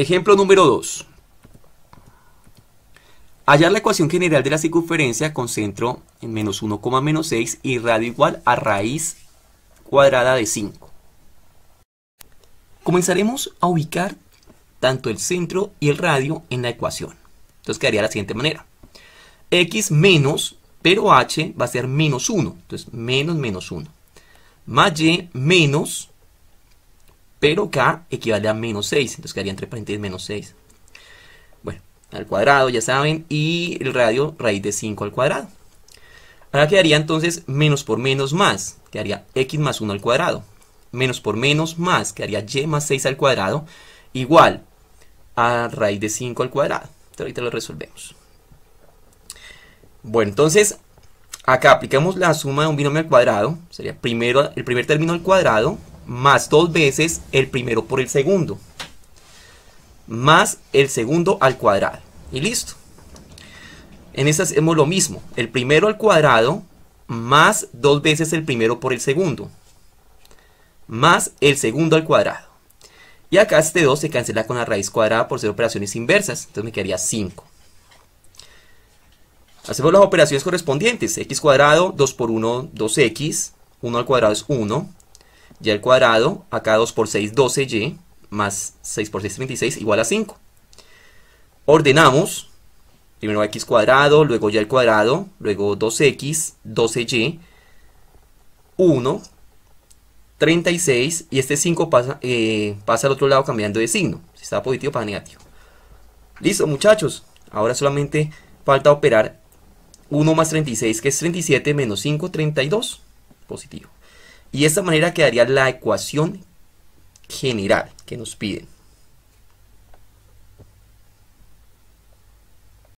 Ejemplo número 2. Hallar la ecuación general de la circunferencia con centro en menos 1, menos 6 y radio igual a raíz cuadrada de 5. Comenzaremos a ubicar tanto el centro y el radio en la ecuación. Entonces quedaría de la siguiente manera. x menos, pero h va a ser menos 1. Entonces menos menos 1. Más y menos pero k equivale a menos 6, entonces quedaría entre paréntesis menos 6. Bueno, al cuadrado, ya saben, y el radio raíz de 5 al cuadrado. Ahora quedaría entonces menos por menos más, quedaría x más 1 al cuadrado. Menos por menos más, quedaría y más 6 al cuadrado, igual a raíz de 5 al cuadrado. Entonces ahorita lo resolvemos. Bueno, entonces acá aplicamos la suma de un binomio al cuadrado, sería primero el primer término al cuadrado más dos veces el primero por el segundo, más el segundo al cuadrado. Y listo. En esta hacemos lo mismo, el primero al cuadrado más dos veces el primero por el segundo, más el segundo al cuadrado. Y acá este 2 se cancela con la raíz cuadrada por ser operaciones inversas, entonces me quedaría 5. Hacemos las operaciones correspondientes, x cuadrado, 2 por 1, 2x, 1 al cuadrado es 1, y al cuadrado, acá 2 por 6, 12y, más 6 por 6, 36, igual a 5. Ordenamos, primero x cuadrado, luego y al cuadrado, luego 2x, 12y, 1, 36, y este 5 pasa, eh, pasa al otro lado cambiando de signo, si está positivo pasa negativo. Listo muchachos, ahora solamente falta operar 1 más 36 que es 37 menos 5, 32, positivo. Y de esta manera quedaría la ecuación general que nos piden.